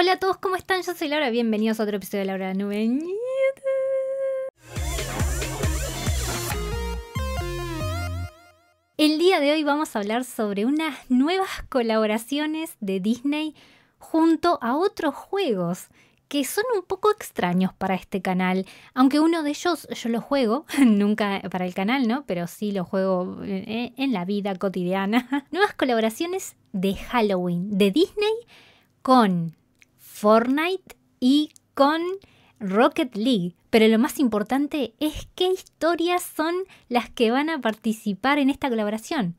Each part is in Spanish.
Hola a todos, ¿cómo están? Yo soy Laura, bienvenidos a otro episodio de Laura Nube. El día de hoy vamos a hablar sobre unas nuevas colaboraciones de Disney junto a otros juegos que son un poco extraños para este canal, aunque uno de ellos yo lo juego, nunca para el canal, ¿no? Pero sí lo juego eh, en la vida cotidiana. Nuevas colaboraciones de Halloween de Disney con Fortnite y con Rocket League. Pero lo más importante es qué historias son las que van a participar en esta colaboración.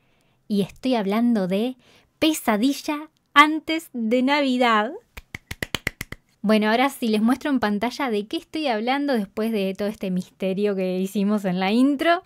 Y estoy hablando de Pesadilla antes de Navidad. Bueno, ahora sí les muestro en pantalla de qué estoy hablando después de todo este misterio que hicimos en la intro.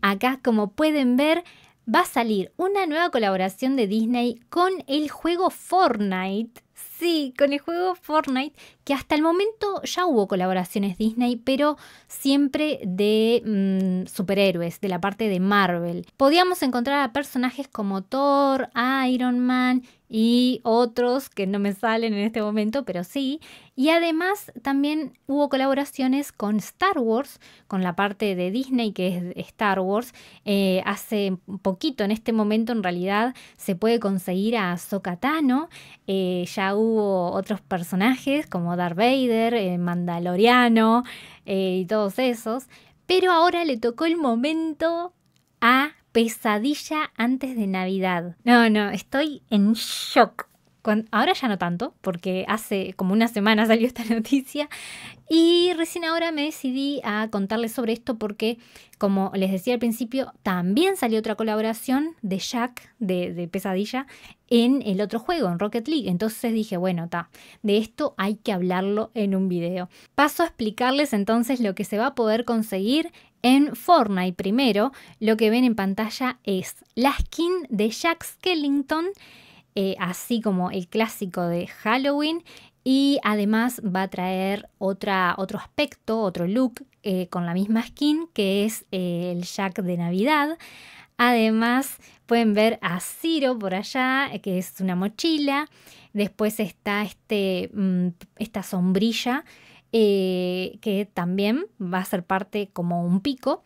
Acá, como pueden ver, va a salir una nueva colaboración de Disney con el juego Fortnite Sí, con el juego Fortnite, que hasta el momento ya hubo colaboraciones Disney, pero siempre de mm, superhéroes, de la parte de Marvel. Podíamos encontrar a personajes como Thor, Iron Man y otros que no me salen en este momento, pero sí. Y además también hubo colaboraciones con Star Wars, con la parte de Disney que es Star Wars. Eh, hace poquito, en este momento en realidad, se puede conseguir a Sokatano, eh, ya hubo otros personajes como Darth Vader, eh, Mandaloriano eh, y todos esos, pero ahora le tocó el momento a Pesadilla antes de Navidad. No, no, estoy en shock ahora ya no tanto, porque hace como una semana salió esta noticia y recién ahora me decidí a contarles sobre esto porque, como les decía al principio, también salió otra colaboración de Jack, de, de Pesadilla, en el otro juego, en Rocket League. Entonces dije, bueno, ta, de esto hay que hablarlo en un video. Paso a explicarles entonces lo que se va a poder conseguir en Fortnite primero. Lo que ven en pantalla es la skin de Jack Skellington eh, así como el clásico de Halloween. Y además va a traer otro aspecto, otro look eh, con la misma skin, que es eh, el Jack de Navidad. Además, pueden ver a Ciro por allá, que es una mochila. Después está este, mm, esta sombrilla, que también va a ser parte como un pico.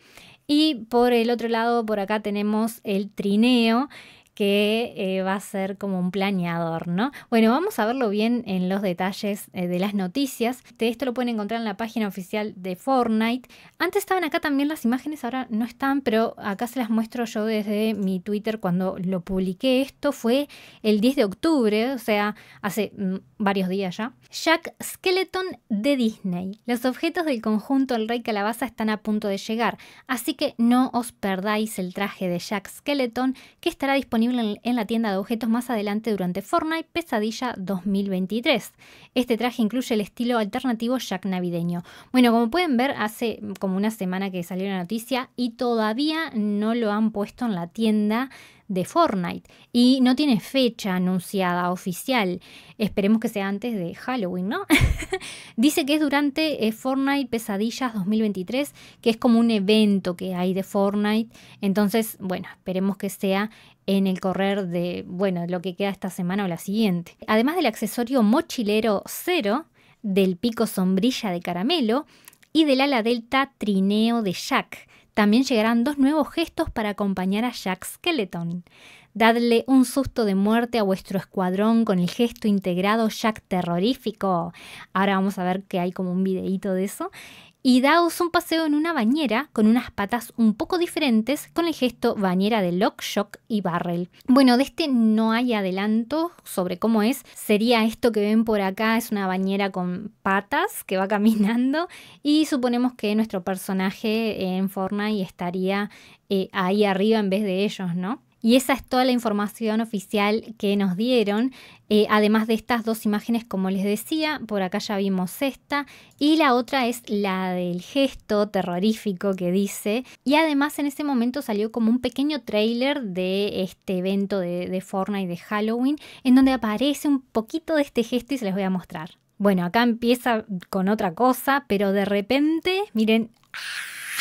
Y por el otro lado, por acá tenemos el trineo, que eh, va a ser como un planeador, ¿no? Bueno, vamos a verlo bien en los detalles eh, de las noticias. esto lo pueden encontrar en la página oficial de Fortnite. Antes estaban acá también las imágenes, ahora no están, pero acá se las muestro yo desde mi Twitter cuando lo publiqué. Esto fue el 10 de octubre, o sea, hace mm, varios días ya. Jack Skeleton de Disney. Los objetos del conjunto El Rey Calabaza están a punto de llegar, así que no os perdáis el traje de Jack Skeleton que estará disponible en la tienda de objetos más adelante durante Fortnite Pesadilla 2023. Este traje incluye el estilo alternativo Jack navideño. Bueno, como pueden ver, hace como una semana que salió la noticia y todavía no lo han puesto en la tienda de Fortnite y no tiene fecha anunciada oficial. Esperemos que sea antes de Halloween, ¿no? Dice que es durante eh, Fortnite Pesadillas 2023, que es como un evento que hay de Fortnite. Entonces, bueno, esperemos que sea en el correr de, bueno, lo que queda esta semana o la siguiente. Además del accesorio mochilero cero, del pico sombrilla de caramelo, y del ala delta Trineo de Jack. También llegarán dos nuevos gestos para acompañar a Jack Skeleton. Dadle un susto de muerte a vuestro escuadrón con el gesto integrado Jack terrorífico. Ahora vamos a ver que hay como un videíto de eso y daos un paseo en una bañera con unas patas un poco diferentes con el gesto bañera de Lock, Shock y Barrel. Bueno, de este no hay adelanto sobre cómo es. Sería esto que ven por acá, es una bañera con patas que va caminando y suponemos que nuestro personaje en Fortnite estaría eh, ahí arriba en vez de ellos, ¿no? Y esa es toda la información oficial que nos dieron. Eh, además de estas dos imágenes, como les decía, por acá ya vimos esta y la otra es la del gesto terrorífico que dice. Y además en ese momento salió como un pequeño trailer de este evento de, de Fortnite de Halloween, en donde aparece un poquito de este gesto y se les voy a mostrar. Bueno, acá empieza con otra cosa, pero de repente, miren,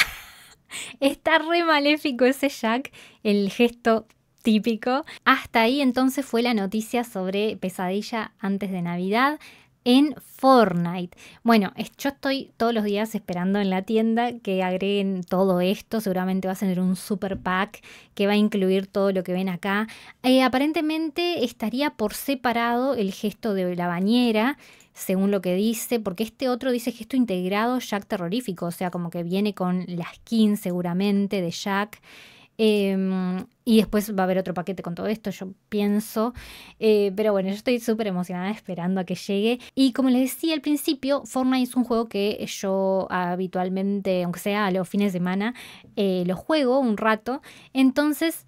está re maléfico ese Jack, el gesto típico. Hasta ahí entonces fue la noticia sobre pesadilla antes de Navidad en Fortnite. Bueno, yo estoy todos los días esperando en la tienda que agreguen todo esto. Seguramente va a tener un super pack que va a incluir todo lo que ven acá. Eh, aparentemente estaría por separado el gesto de la bañera según lo que dice, porque este otro dice gesto integrado Jack terrorífico, o sea, como que viene con la skin seguramente de Jack. Em, y después va a haber otro paquete con todo esto, yo pienso. Eh, pero bueno, yo estoy súper emocionada esperando a que llegue. Y como les decía al principio, Fortnite es un juego que yo habitualmente, aunque sea a los fines de semana, eh, lo juego un rato. Entonces...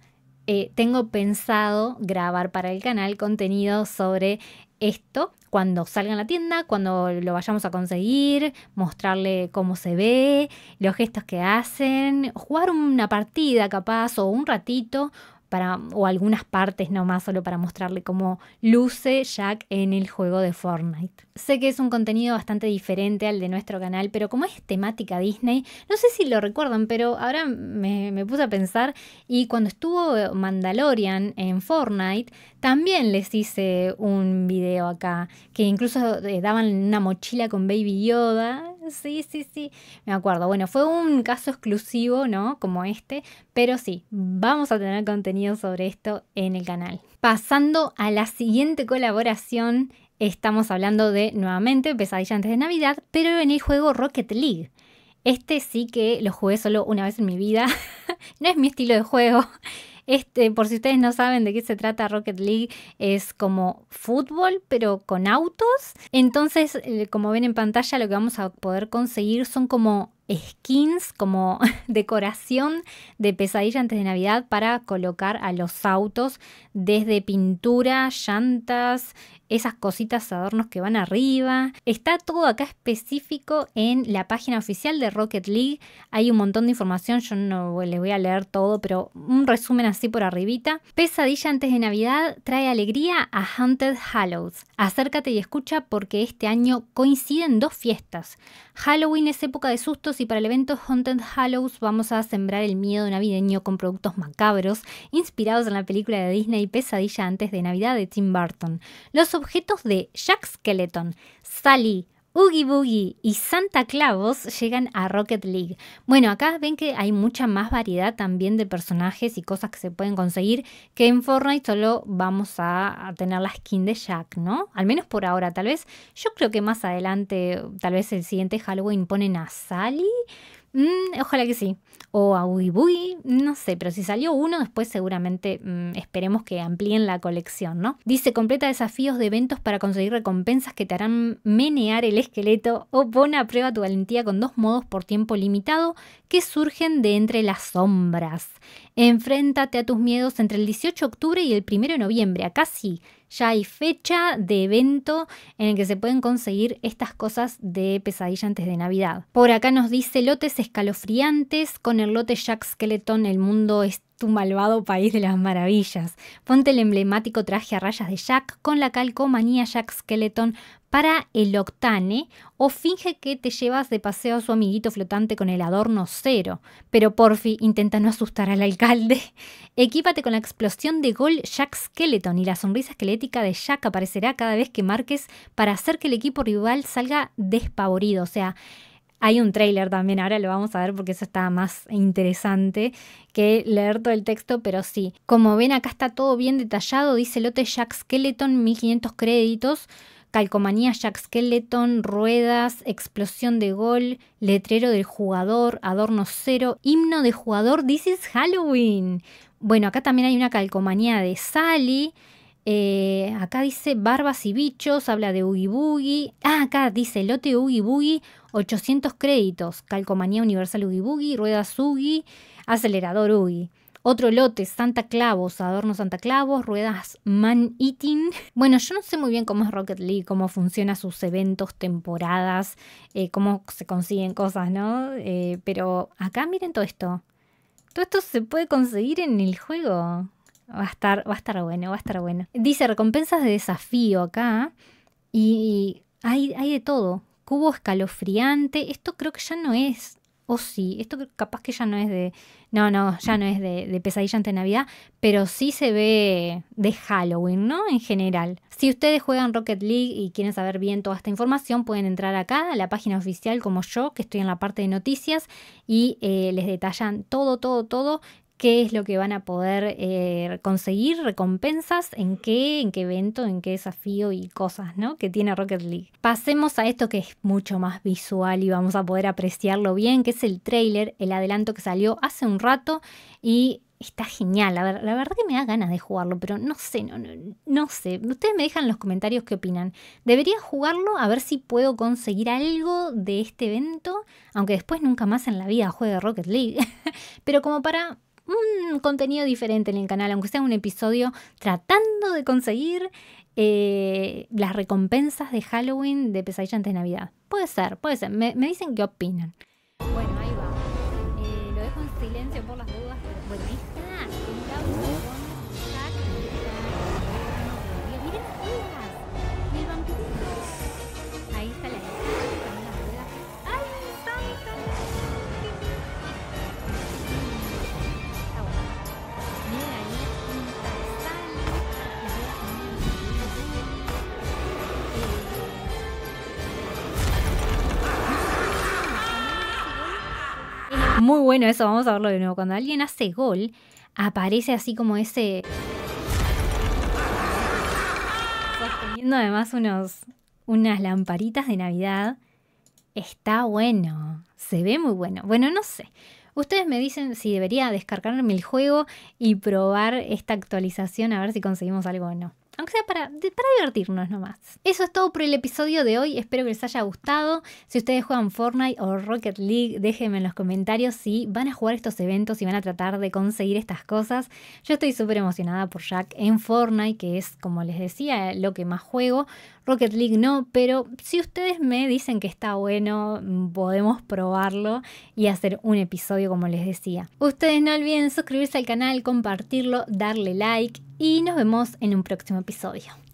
Eh, tengo pensado grabar para el canal contenido sobre esto cuando salga en la tienda, cuando lo vayamos a conseguir, mostrarle cómo se ve, los gestos que hacen, jugar una partida capaz o un ratito para, o algunas partes nomás solo para mostrarle cómo luce Jack en el juego de Fortnite. Sé que es un contenido bastante diferente al de nuestro canal, pero como es temática Disney, no sé si lo recuerdan, pero ahora me, me puse a pensar y cuando estuvo Mandalorian en Fortnite, también les hice un video acá, que incluso eh, daban una mochila con Baby Yoda Sí, sí, sí, me acuerdo. Bueno, fue un caso exclusivo, ¿no? Como este, pero sí, vamos a tener contenido sobre esto en el canal. Pasando a la siguiente colaboración, estamos hablando de nuevamente Pesadilla antes de Navidad, pero en el juego Rocket League. Este sí que lo jugué solo una vez en mi vida. no es mi estilo de juego. Este, por si ustedes no saben de qué se trata Rocket League, es como fútbol, pero con autos. Entonces, eh, como ven en pantalla, lo que vamos a poder conseguir son como skins como decoración de pesadilla antes de Navidad para colocar a los autos desde pintura, llantas, esas cositas adornos que van arriba. Está todo acá específico en la página oficial de Rocket League. Hay un montón de información, yo no les voy a leer todo, pero un resumen así por arribita. Pesadilla antes de Navidad trae alegría a Haunted Hallows. Acércate y escucha porque este año coinciden dos fiestas. Halloween es época de sustos y para el evento Haunted Hallows vamos a sembrar el miedo navideño con productos macabros inspirados en la película de Disney Pesadilla antes de Navidad de Tim Burton. Los objetos de Jack Skeleton, Sally, Oogie Boogie y Santa Clavos llegan a Rocket League. Bueno, acá ven que hay mucha más variedad también de personajes y cosas que se pueden conseguir que en Fortnite solo vamos a, tener la skin de Jack, ¿no? Al menos por ahora, tal vez. Yo creo que más adelante, tal vez el siguiente Halloween ponen a Sally Mm, ojalá que sí. O a no sé, pero si salió uno, después seguramente mm, esperemos que amplíen la colección, ¿no? Dice, completa desafíos de eventos para conseguir recompensas que te harán menear el esqueleto o pon a prueba tu valentía con dos modos por tiempo limitado que surgen de entre las sombras. Enfréntate a tus miedos entre el 18 de octubre y el 1 de noviembre, acá sí ya hay fecha de evento en el que se pueden conseguir estas cosas de pesadilla antes de Navidad. Por acá nos dice lotes escalofriantes, con el lote Jack Skeleton el mundo es tu malvado país de las maravillas. Ponte el emblemático traje a rayas de Jack con la calcomanía Jack Skeleton para el octane o finge que te llevas de paseo a su amiguito flotante con el adorno cero. Pero porfi, intenta no asustar al alcalde. Equípate con la explosión de gol Jack Skeleton y la sonrisa esquelética de Jack aparecerá cada vez que marques para hacer que el equipo rival salga despavorido. O sea, hay un tráiler también, ahora lo vamos a ver porque eso está más interesante que leer todo el texto, pero sí. Como ven, acá está todo bien detallado, dice lote Jack Skeleton, 1500 créditos calcomanía Jack Skeleton, ruedas, explosión de gol, letrero del jugador, adorno cero, himno de jugador, This is Halloween. Bueno, acá también hay una calcomanía de Sally. Eh, acá dice Barbas y Bichos, habla de Oogie Boogie. Ah, acá dice Lote Oogie Boogie, 800 créditos. Calcomanía Universal Oogie Boogie, Ruedas Oogie, Acelerador Oogie. Otro lote, Santa Clavos, adorno Santa Clavos, ruedas Man Eating. Bueno, yo no sé muy bien cómo es Rocket League, cómo funciona sus eventos, temporadas, eh, cómo se consiguen cosas, ¿no? Eh, pero acá miren todo esto. Todo esto se puede conseguir en el juego. Va a estar, va a estar bueno, va a estar bueno. Dice recompensas de desafío acá. Y, y hay, hay de todo. Cubo escalofriante. Esto creo que ya no es o oh, sí, esto capaz que ya no es de, no, no, ya no es de, pesadilla ante Navidad, pero sí se ve de Halloween, ¿no? En general. Si ustedes juegan Rocket League y quieren saber bien toda esta información, pueden entrar acá a la página oficial como yo, que estoy en la parte de noticias, y eh, les detallan todo, todo, todo qué es lo que van a poder eh, conseguir, recompensas, en qué, en qué evento, en qué desafío y cosas, ¿no? Que tiene Rocket League. Pasemos a esto que es mucho más visual y vamos a poder apreciarlo bien, que es el trailer, el adelanto que salió hace un rato y está genial. A ver, la, verdad que me da ganas de jugarlo, pero no sé, no, sé. Ustedes me dejan en los comentarios qué opinan. Debería jugarlo a ver si puedo conseguir algo de este evento, aunque después nunca más en la vida juegue Rocket League. pero como para un contenido diferente en el canal, aunque sea un episodio, tratando de conseguir eh, las recompensas de Halloween de Pesadilla antes de Navidad. Puede ser, puede ser. Me, dicen qué opinan. Bueno, ahí va. Eh, lo dejo en silencio por las dudas, pero bueno, ahí Muy bueno eso, vamos a verlo de nuevo. Cuando alguien hace gol, aparece así como ese... Sosteniendo además unos, unas lamparitas de Navidad. Está bueno, se ve muy bueno. Bueno, no sé. Ustedes me dicen si debería descargarme el juego y probar esta actualización a ver si conseguimos algo o no aunque sea para, para divertirnos nomás. Eso es todo por el episodio de hoy, espero que les haya gustado. Si ustedes juegan Fortnite o Rocket League, déjenme en los comentarios si van a jugar estos eventos y van a tratar de conseguir estas cosas. Yo estoy súper emocionada por Jack en Fortnite, que es, como les decía, lo que más juego. Rocket League no, pero si ustedes me dicen que está bueno, podemos probarlo y hacer un episodio como les decía. Ustedes no olviden suscribirse al canal, compartirlo, darle like y nos vemos en un próximo episodio.